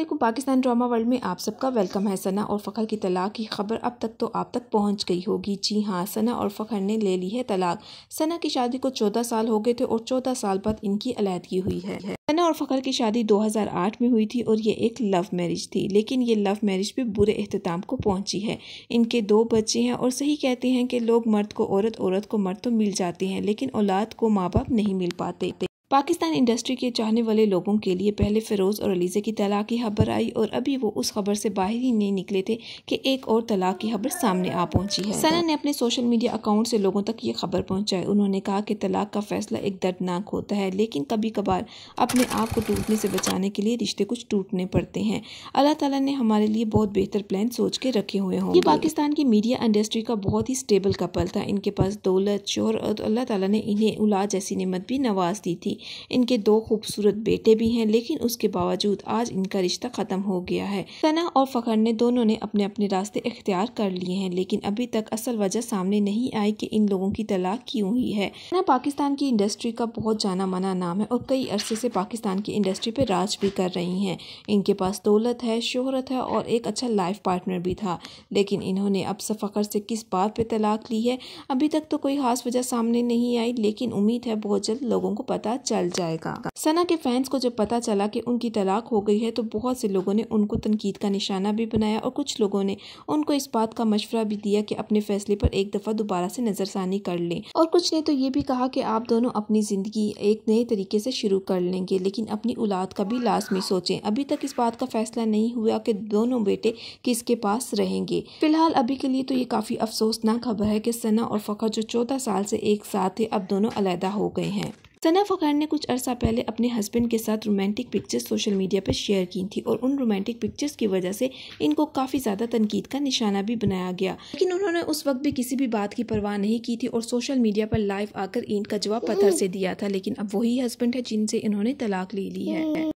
Aslam Pakistan drama world में आप सबका वेलकम है सना और फ़खर की तलाक की खबर अब तक तो आप तक पहुंच गई होगी जी हाँ सना और फ़खर ने ले ली है तलाक सना की शादी को 14 साल हो गए थे और 14 साल बाद इनकी अलहदगी हुई है सना और फ़खर की शादी 2008 में हुई थी और ये एक लव मैरिज थी लेकिन ये लव मैरिज भी बुरे अहतमाम को पहुँची है इनके दो बच्चे हैं और सही कहते हैं कि लोग मर्द को औरत औरत को मर्द तो मिल जाते हैं लेकिन औलाद को माँ बाप नहीं मिल पाते पाकिस्तान इंडस्ट्री के चाहने वाले लोगों के लिए पहले फ़िरोज़ और अलीज़े की तलाक की खबर आई और अभी वो उस खबर से बाहर ही नहीं निकले थे कि एक और तलाक की खबर सामने आ पहुंची है सना ने अपने सोशल मीडिया अकाउंट से लोगों तक ये खबर पहुंचाई उन्होंने कहा कि तलाक का फैसला एक दर्दनाक होता है लेकिन कभी कभार अपने आप को टूटने से बचाने के लिए रिश्ते कुछ टूटने पड़ते हैं अल्लाह तला ने हमारे लिए बहुत बेहतर प्लान सोच के रखे हुए हों पाकिस्तान की मीडिया इंडस्ट्री का बहुत ही स्टेबल कपल था इनके पास दौलत और अल्लाह तला ने इन्हें उला जैसी नमत भी नवाज दी थी इनके दो खूबसूरत बेटे भी हैं लेकिन उसके बावजूद आज इनका रिश्ता ख़त्म हो गया है सना और फ़खर ने दोनों ने अपने अपने रास्ते इख्तियार कर लिए हैं लेकिन अभी तक असल वजह सामने नहीं आई कि इन लोगों की तलाक क्यों हुई है सना पाकिस्तान की इंडस्ट्री का बहुत जाना माना नाम है और कई अरसे से पाकिस्तान की इंडस्ट्री पर राज भी कर रही हैं इनके पास दौलत है शोहरत है और एक अच्छा लाइफ पार्टनर भी था लेकिन इन्होंने अब फखर से किस बात पर तलाक ली है अभी तक तो कोई खास वजह सामने नहीं आई लेकिन उम्मीद है बहुत जल्द लोगों को पता चल चल जाएगा सना के फैंस को जब पता चला कि उनकी तलाक हो गई है तो बहुत से लोगों ने उनको तनकीद का निशाना भी बनाया और कुछ लोगों ने उनको इस बात का मशवरा भी दिया कि अपने फैसले पर एक दफ़ा दोबारा से नज़रसानी कर लें और कुछ ने तो ये भी कहा कि आप दोनों अपनी ज़िंदगी एक नए तरीके से शुरू कर लेंगे लेकिन अपनी औलाद का भी लाजमी सोचे अभी तक इस बात का फैसला नहीं हुआ की दोनों बेटे किसके पास रहेंगे फिलहाल अभी के लिए तो ये काफ़ी अफसोसनाक खबर है की सना और फ़खर जो चौदह साल से एक साथ थे अब दोनों अलहदा हो गए हैं सना फ़कार ने कुछ अर्सा पहले अपने हस्बैंड के साथ रोमांटिक पिक्चर्स सोशल मीडिया पर शेयर की थी और उन रोमांटिक पिक्चर्स की वजह से इनको काफ़ी ज़्यादा तनकीद का निशाना भी बनाया गया लेकिन उन्होंने उस वक्त भी किसी भी बात की परवाह नहीं की थी और सोशल मीडिया पर लाइव आकर इनका का जवाब पत्थर से दिया था लेकिन अब वही हस्बैंड है जिनसे इन्होंने तलाक ले ली है